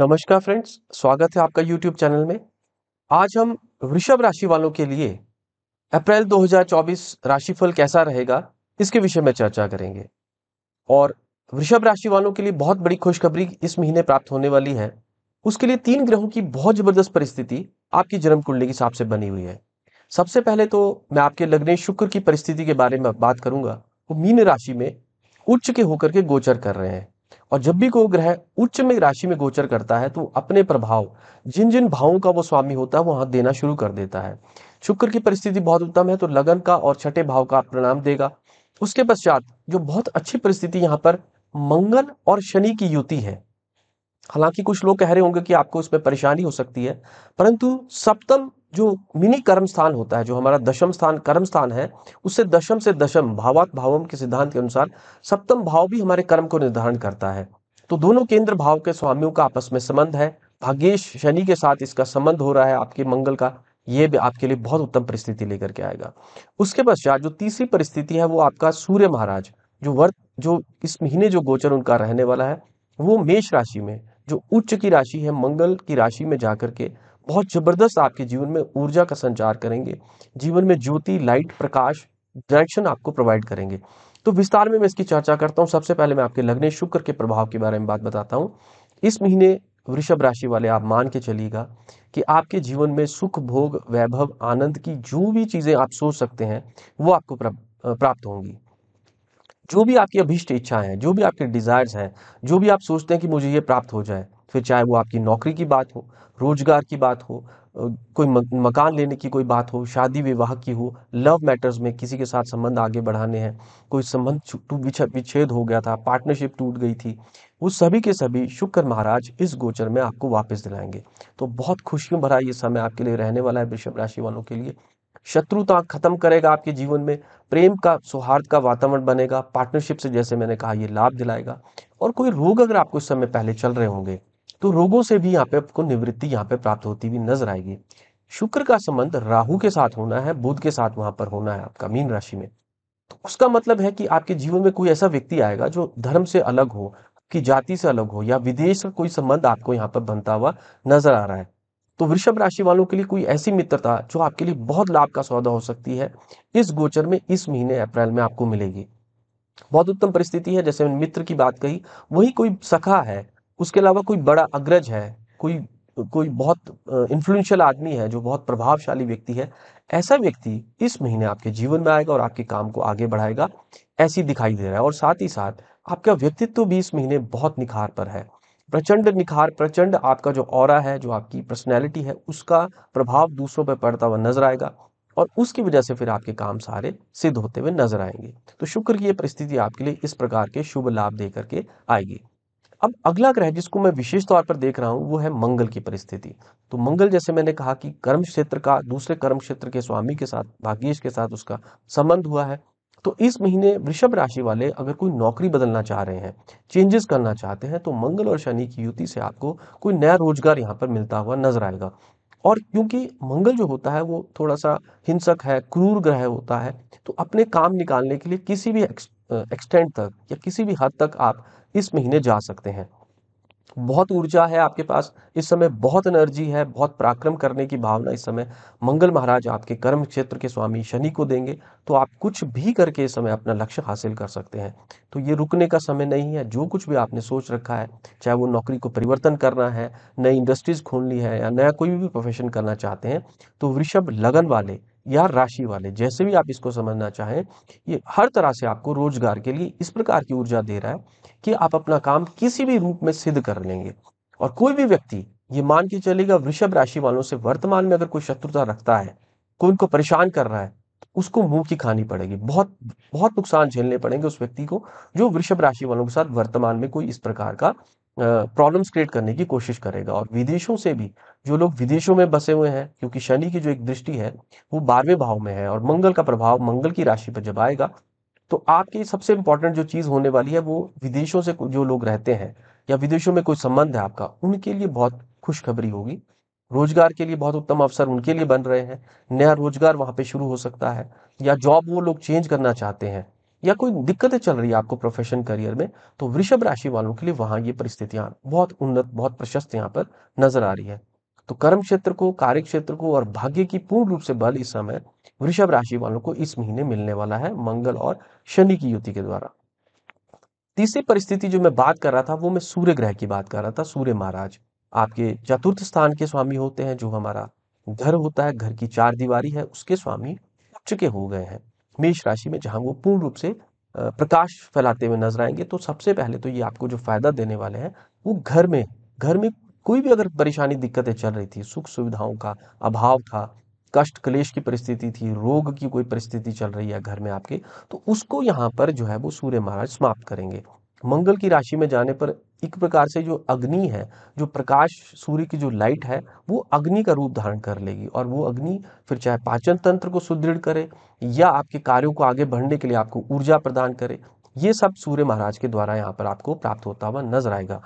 नमस्कार फ्रेंड्स स्वागत है आपका यूट्यूब चैनल में आज हम वृषभ राशि वालों के लिए अप्रैल 2024 राशिफल कैसा रहेगा इसके विषय में चर्चा करेंगे और वृषभ राशि वालों के लिए बहुत बड़ी खुशखबरी इस महीने प्राप्त होने वाली है उसके लिए तीन ग्रहों की बहुत जबरदस्त परिस्थिति आपकी जन्म कुंडली के हिसाब से बनी हुई है सबसे पहले तो मैं आपके लग्ने शुक्र की परिस्थिति के बारे में बात करूंगा वो मीन राशि में उच्च के होकर के गोचर कर रहे हैं और जब भी कोई ग्रह उच्च में राशि में गोचर करता है तो अपने प्रभाव जिन जिन भावों का वो स्वामी होता है वहां देना शुरू कर देता है शुक्र की परिस्थिति बहुत उत्तम है तो लगन का और छठे भाव का परिणाम देगा उसके पश्चात जो बहुत अच्छी परिस्थिति यहाँ पर मंगल और शनि की युति है हालांकि कुछ लोग कह रहे होंगे कि आपको इसमें परेशानी हो सकती है परंतु सप्तम जो मिनी कर्म स्थान होता है जो हमारा दशम स्थान कर्म स्थान है उससे दशम से दशम भावात भावम के सिद्धांत के अनुसार सप्तम भाव भी हमारे कर्म को निर्धारण करता है तो दोनों केंद्र भाव के स्वामियों का आपस में संबंध है भाग्येश शनि के साथ इसका संबंध हो रहा है आपके मंगल का ये भी आपके लिए बहुत उत्तम परिस्थिति लेकर के आएगा उसके पश्चात जो तीसरी परिस्थिति है वो आपका सूर्य महाराज जो वर्त जो इस महीने जो गोचर उनका रहने वाला है वो मेष राशि में जो उच्च की राशि है मंगल की राशि में जाकर के बहुत ज़बरदस्त आपके जीवन में ऊर्जा का संचार करेंगे जीवन में ज्योति लाइट प्रकाश डायरेक्शन आपको प्रोवाइड करेंगे तो विस्तार में मैं इसकी चर्चा करता हूँ सबसे पहले मैं आपके लग्ने शुक्र के प्रभाव के बारे में बात बताता हूँ इस महीने वृषभ राशि वाले आप मान के चलिएगा कि आपके जीवन में सुख भोग वैभव आनंद की जो भी चीज़ें आप सोच सकते हैं वो आपको प्राप्त होंगी जो भी आपकी अभिष्ट इच्छाएं हैं जो भी आपके डिजायर्स हैं जो भी आप सोचते हैं कि मुझे ये प्राप्त हो जाए फिर चाहे वो आपकी नौकरी की बात हो रोजगार की बात हो कोई मकान लेने की कोई बात हो शादी विवाह की हो लव मैटर्स में किसी के साथ संबंध आगे बढ़ाने हैं कोई संबंध विच्छेद हो गया था पार्टनरशिप टूट गई थी वो सभी के सभी शुक्र महाराज इस गोचर में आपको वापस दिलाएंगे तो बहुत खुशियों भरा ये समय आपके लिए रहने वाला है वृषभ राशि वालों के लिए शत्रुता खत्म करेगा आपके जीवन में प्रेम का सौहार्द का वातावरण बनेगा पार्टनरशिप से जैसे मैंने कहा ये लाभ दिलाएगा और कोई रोग अगर आपको इस समय पहले चल रहे होंगे तो रोगों से भी यहाँ पे आपको निवृत्ति यहाँ पे प्राप्त होती हुई नजर आएगी शुक्र का संबंध राहु के साथ होना है बुध के साथ वहां पर होना है आपका मीन राशि में तो उसका मतलब है कि आपके जीवन में कोई ऐसा व्यक्ति आएगा जो धर्म से अलग हो की जाति से अलग हो या विदेश का कोई संबंध आपको यहाँ पर बनता हुआ नजर आ रहा है तो वृषभ राशि वालों के लिए कोई ऐसी मित्रता जो आपके लिए बहुत लाभ का सौदा हो सकती है इस गोचर में इस महीने अप्रैल में आपको मिलेगी बहुत उत्तम परिस्थिति है जैसे मित्र की बात कही वही कोई सखा है उसके अलावा कोई बड़ा अग्रज है कोई कोई बहुत इन्फ्लुएंशियल आदमी है जो बहुत प्रभावशाली व्यक्ति है ऐसा व्यक्ति इस महीने आपके जीवन में आएगा और आपके काम को आगे बढ़ाएगा ऐसी दिखाई दे रहा है और साथ ही साथ आपका व्यक्तित्व भी इस महीने बहुत निखार पर है प्रचंड निखार प्रचंड आपका जो और है जो आपकी पर्सनैलिटी है उसका प्रभाव दूसरों पर पड़ता हुआ नजर आएगा और उसकी वजह से फिर आपके काम सारे सिद्ध होते हुए नजर आएंगे तो शुक्र की ये परिस्थिति आपके लिए इस प्रकार के शुभ लाभ दे करके आएगी अब अगला ग्रह जिसको मैं विशेष तौर पर देख रहा हूँ वो है मंगल की परिस्थिति तो मंगल जैसे मैंने कहा कि कर्म क्षेत्र का दूसरे कर्म क्षेत्र के स्वामी के साथ भाग्येश के साथ उसका संबंध हुआ है तो इस महीने वृषभ राशि वाले अगर कोई नौकरी बदलना चाह रहे हैं चेंजेस करना चाहते हैं तो मंगल और शनि की युति से आपको कोई नया रोजगार यहाँ पर मिलता हुआ नजर आएगा और क्योंकि मंगल जो होता है वो थोड़ा सा हिंसक है क्रूर ग्रह होता है तो अपने काम निकालने के लिए किसी भी एक्सटेंड तक या किसी भी हद तक आप इस महीने जा सकते हैं बहुत ऊर्जा है आपके पास इस समय बहुत एनर्जी है बहुत पराक्रम करने की भावना इस समय मंगल महाराज आपके कर्म क्षेत्र के स्वामी शनि को देंगे तो आप कुछ भी करके इस समय अपना लक्ष्य हासिल कर सकते हैं तो ये रुकने का समय नहीं है जो कुछ भी आपने सोच रखा है चाहे वो नौकरी को परिवर्तन करना है नई इंडस्ट्रीज खोलनी है या नया कोई भी प्रोफेशन करना चाहते हैं तो वृषभ लगन वाले या राशि वाले जैसे भी आप इसको समझना चाहें ये हर तरह से आपको रोजगार के लिए इस प्रकार की ऊर्जा दे रहा है कि आप अपना काम किसी भी रूप में सिद्ध कर लेंगे और कोई भी व्यक्ति ये मान के चलेगा वृषभ राशि वालों से वर्तमान में अगर कोई शत्रुता रखता है कोई उनको परेशान कर रहा है उसको मुंह की खानी पड़ेगी बहुत बहुत नुकसान झेलने पड़ेंगे उस व्यक्ति को जो वृषभ राशि वालों के साथ वर्तमान में कोई इस प्रकार का प्रॉब्लम्स क्रिएट करने की कोशिश करेगा और विदेशों से भी जो लोग विदेशों में बसे हुए हैं क्योंकि शनि की जो एक दृष्टि है वो बारहवें भाव में है और मंगल का प्रभाव मंगल की राशि पर जब आएगा तो आपकी सबसे इंपॉर्टेंट जो चीज होने वाली है वो विदेशों से जो लोग रहते हैं या विदेशों में कोई संबंध है आपका उनके लिए बहुत खुशखबरी होगी रोजगार के लिए बहुत उत्तम अवसर उनके लिए बन रहे हैं नया रोजगार वहां पे शुरू हो सकता है या जॉब वो लोग चेंज करना चाहते हैं या कोई दिक्कतें चल रही है आपको प्रोफेशन करियर में तो वृषभ राशि वालों के लिए वहां ये परिस्थितियां बहुत उन्नत बहुत प्रशस्त यहाँ पर नजर आ रही है तो कर्म क्षेत्र को कार्य क्षेत्र को और भाग्य की पूर्ण रूप से बल इस समय वृषभ राशि वालों को इस महीने मिलने वाला है मंगल और शनि की युति के द्वारा तीसरी परिस्थिति जो मैं बात कर रहा था वो मैं सूर्य ग्रह की बात कर रहा था सूर्य महाराज आपके चतुर्थ स्थान के स्वामी होते हैं जो हमारा घर होता है घर की चार दीवारी है उसके स्वामी उच्च के हो गए हैं मेष राशि में जहां वो पूर्ण रूप से प्रकाश फैलाते हुए नजर आएंगे तो सबसे पहले तो ये आपको जो फायदा देने वाले हैं वो घर में घर में कोई भी अगर परेशानी दिक्कतें चल रही थी सुख सुविधाओं का अभाव था कष्ट क्लेश की परिस्थिति थी रोग की कोई परिस्थिति चल रही है घर में आपके तो उसको यहाँ पर जो है वो सूर्य महाराज समाप्त करेंगे मंगल की राशि में जाने पर एक प्रकार से जो अग्नि है जो प्रकाश सूर्य की जो लाइट है वो अग्नि का रूप धारण कर लेगी और वो अग्नि फिर चाहे पाचन तंत्र को सुदृढ़ करे या आपके कार्यों को आगे बढ़ने के लिए आपको ऊर्जा प्रदान करे ये सब सूर्य महाराज के द्वारा यहाँ पर आपको प्राप्त होता हुआ नजर आएगा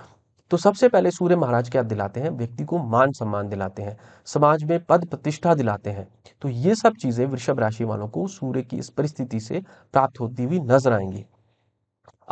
तो सबसे पहले सूर्य महाराज क्या दिलाते हैं व्यक्ति को मान सम्मान दिलाते हैं समाज में पद प्रतिष्ठा दिलाते हैं तो ये सब चीजें वृषभ राशि वालों को सूर्य की इस परिस्थिति से प्राप्त होती हुई नजर आएंगी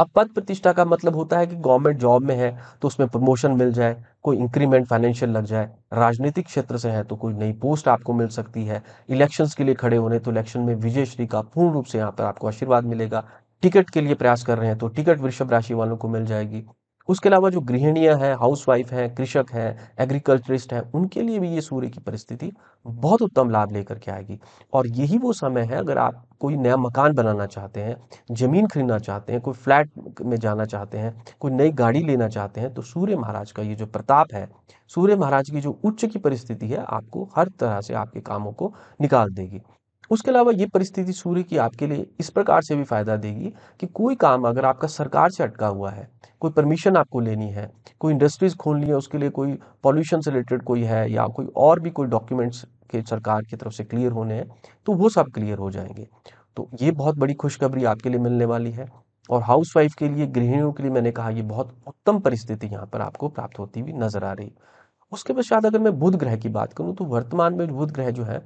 अब पद प्रतिष्ठा का मतलब होता है कि गवर्नमेंट जॉब में है तो उसमें प्रमोशन मिल जाए कोई इंक्रीमेंट फाइनेंशियल लग जाए राजनीतिक क्षेत्र से है तो कोई नई पोस्ट आपको मिल सकती है इलेक्शंस के लिए खड़े होने तो इलेक्शन में विजय श्री का पूर्ण रूप से यहाँ पर आपको आशीर्वाद मिलेगा टिकट के लिए प्रयास कर रहे हैं तो टिकट वृषभ राशि वालों को मिल जाएगी उसके अलावा जो गृहिणियां हैं हाउस वाइफ हैं कृषक हैं एग्रीकल्चरिस्ट हैं उनके लिए भी ये सूर्य की परिस्थिति बहुत उत्तम लाभ लेकर के आएगी और यही वो समय है अगर आप कोई नया मकान बनाना चाहते हैं ज़मीन खरीदना चाहते हैं कोई फ्लैट में जाना चाहते हैं कोई नई गाड़ी लेना चाहते हैं तो सूर्य महाराज का ये जो प्रताप है सूर्य महाराज की जो उच्च की परिस्थिति है आपको हर तरह से आपके कामों को निकाल देगी उसके अलावा ये परिस्थिति सूर्य की आपके लिए इस प्रकार से भी फायदा देगी कि कोई काम अगर आपका सरकार से अटका हुआ है कोई परमिशन आपको लेनी है कोई इंडस्ट्रीज खोलनी है उसके लिए कोई पॉल्यूशन से रिलेटेड कोई है या कोई और भी कोई डॉक्यूमेंट्स के सरकार की तरफ से क्लियर होने हैं तो वो सब क्लियर हो जाएंगे तो ये बहुत बड़ी खुशखबरी आपके लिए मिलने वाली है और वाइफ के लिए गृहिणियों के लिए मैंने कहा ये बहुत उत्तम परिस्थिति यहाँ पर आपको प्राप्त होती हुई नजर आ रही उसके पश्चात अगर मैं बुध ग्रह की बात करूँ तो वर्तमान में बुध ग्रह जो है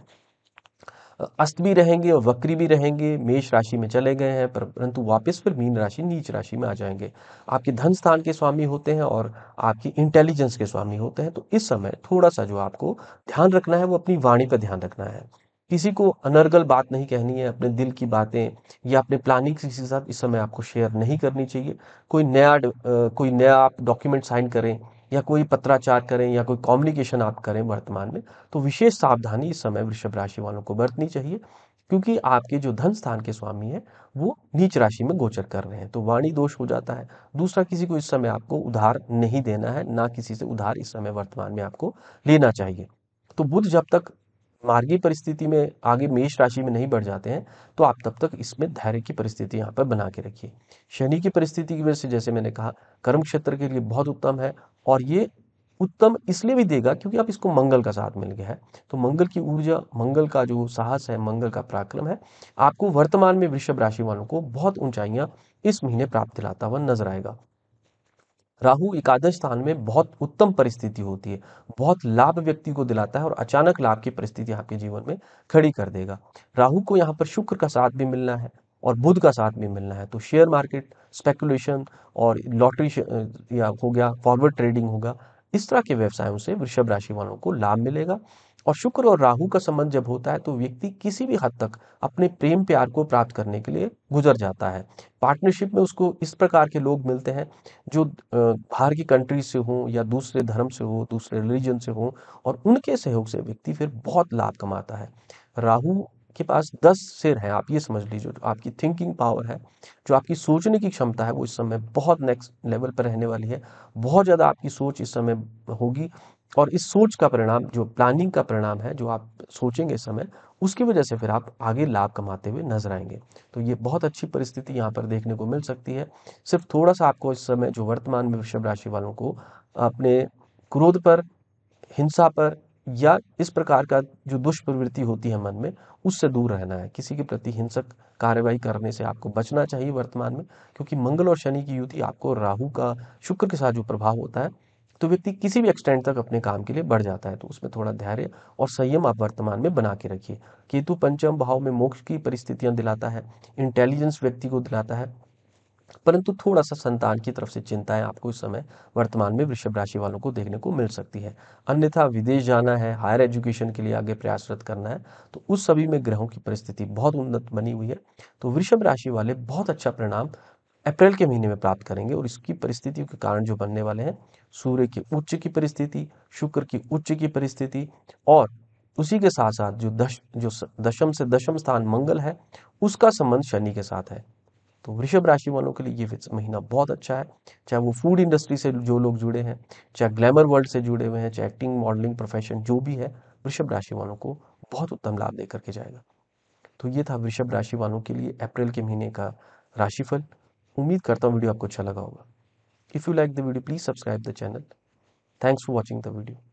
अस्त भी रहेंगे और वक्री भी रहेंगे मेष राशि में चले गए हैं परंतु वापस फिर मीन राशि नीच राशि में आ जाएंगे आपके धन स्थान के स्वामी होते हैं और आपकी इंटेलिजेंस के स्वामी होते हैं तो इस समय थोड़ा सा जो आपको ध्यान रखना है वो अपनी वाणी पर ध्यान रखना है किसी को अनर्गल बात नहीं कहनी है अपने दिल की बातें या अपने प्लानिंग किसी के साथ इस समय आपको शेयर नहीं करनी चाहिए कोई नया कोई नया आप डॉक्यूमेंट साइन करें या कोई पत्राचार करें या कोई कम्युनिकेशन आप करें वर्तमान में तो विशेष सावधानी इस समय वृषभ राशि वालों को बरतनी चाहिए क्योंकि आपके जो धन स्थान के स्वामी हैं वो नीच राशि में गोचर कर रहे हैं तो वाणी दोष हो जाता है दूसरा किसी को इस समय आपको उधार नहीं देना है ना किसी से उधार इस समय वर्तमान में आपको लेना चाहिए तो बुध जब तक मार्गी परिस्थिति में आगे मेष राशि में नहीं बढ़ जाते हैं तो आप तब तक इसमें धैर्य की परिस्थिति यहाँ पर बना के रखिए शनि की परिस्थिति की वजह से जैसे मैंने कहा कर्म क्षेत्र के लिए बहुत उत्तम है और ये उत्तम इसलिए भी देगा क्योंकि आप इसको मंगल का साथ मिल गया है तो मंगल की ऊर्जा मंगल का जो साहस है मंगल का पराक्रम है आपको वर्तमान में वृषभ राशि वालों को बहुत ऊंचाइयां इस महीने प्राप्त दिलाता हुआ नजर आएगा राहु एकादश स्थान में बहुत उत्तम परिस्थिति होती है बहुत लाभ व्यक्ति को दिलाता है और अचानक लाभ की परिस्थिति आपके जीवन में खड़ी कर देगा राहु को यहाँ पर शुक्र का साथ भी मिलना है और बुध का साथ भी मिलना है तो शेयर मार्केट स्पेकुलेशन और लॉटरी या हो गया फॉरवर्ड ट्रेडिंग होगा इस तरह के व्यवसायों से वृषभ राशि वालों को लाभ मिलेगा और शुक्र और राहु का संबंध जब होता है तो व्यक्ति किसी भी हद तक अपने प्रेम प्यार को प्राप्त करने के लिए गुजर जाता है पार्टनरशिप में उसको इस प्रकार के लोग मिलते हैं जो बाहर की कंट्री से हों या दूसरे धर्म से हो दूसरे रिलीजन से हों और उनके सहयोग से व्यक्ति फिर बहुत लाभ कमाता है राहु आपके पास दस सिर हैं आप ये समझ लीजिए जो आपकी थिंकिंग पावर है जो आपकी सोचने की क्षमता है वो इस समय बहुत नेक्स्ट लेवल पर रहने वाली है बहुत ज़्यादा आपकी सोच इस समय होगी और इस सोच का परिणाम जो प्लानिंग का परिणाम है जो आप सोचेंगे इस समय उसकी वजह से फिर आप आगे लाभ कमाते हुए नजर आएंगे तो ये बहुत अच्छी परिस्थिति यहाँ पर देखने को मिल सकती है सिर्फ थोड़ा सा आपको इस समय जो वर्तमान में वृषभ राशि वालों को अपने क्रोध पर हिंसा पर या इस प्रकार का जो दुष्प्रवृत्ति होती है मन में उससे दूर रहना है किसी के प्रति हिंसक कार्यवाही करने से आपको बचना चाहिए वर्तमान में क्योंकि मंगल और शनि की युति आपको राहु का शुक्र के साथ जो प्रभाव होता है तो व्यक्ति किसी भी एक्सटेंड तक अपने काम के लिए बढ़ जाता है तो उसमें थोड़ा धैर्य और संयम आप वर्तमान में बना के रखिए केतु पंचम भाव में मोक्ष की परिस्थितियां दिलाता है इंटेलिजेंस व्यक्ति को दिलाता है परंतु थोड़ा सा संतान की तरफ से चिंताएं आपको इस समय वर्तमान में वृषभ राशि वालों को देखने को मिल सकती है अन्यथा विदेश जाना है हायर एजुकेशन के लिए आगे प्रयासरत करना है तो उस सभी में ग्रहों की परिस्थिति बहुत उन्नत बनी हुई है तो वृषभ राशि वाले बहुत अच्छा परिणाम अप्रैल के महीने में प्राप्त करेंगे और इसकी परिस्थितियों के कारण जो बनने वाले हैं सूर्य की उच्च की परिस्थिति शुक्र की उच्च की परिस्थिति और उसी के साथ साथ जो दश जो दशम से दशम स्थान मंगल है उसका संबंध शनि के साथ है तो वृषभ राशि वालों के लिए ये महीना बहुत अच्छा है चाहे वो फूड इंडस्ट्री से जो लोग जुड़े हैं चाहे ग्लैमर वर्ल्ड से जुड़े हुए हैं चाहे एक्टिंग मॉडलिंग प्रोफेशन जो भी है वृषभ राशि वालों को बहुत उत्तम लाभ दे करके जाएगा तो ये था वृषभ राशि वालों के लिए अप्रैल के महीने का राशिफल उम्मीद करता हूँ वीडियो आपको अच्छा लगा होगा if you like the video please subscribe the channel thanks for watching the video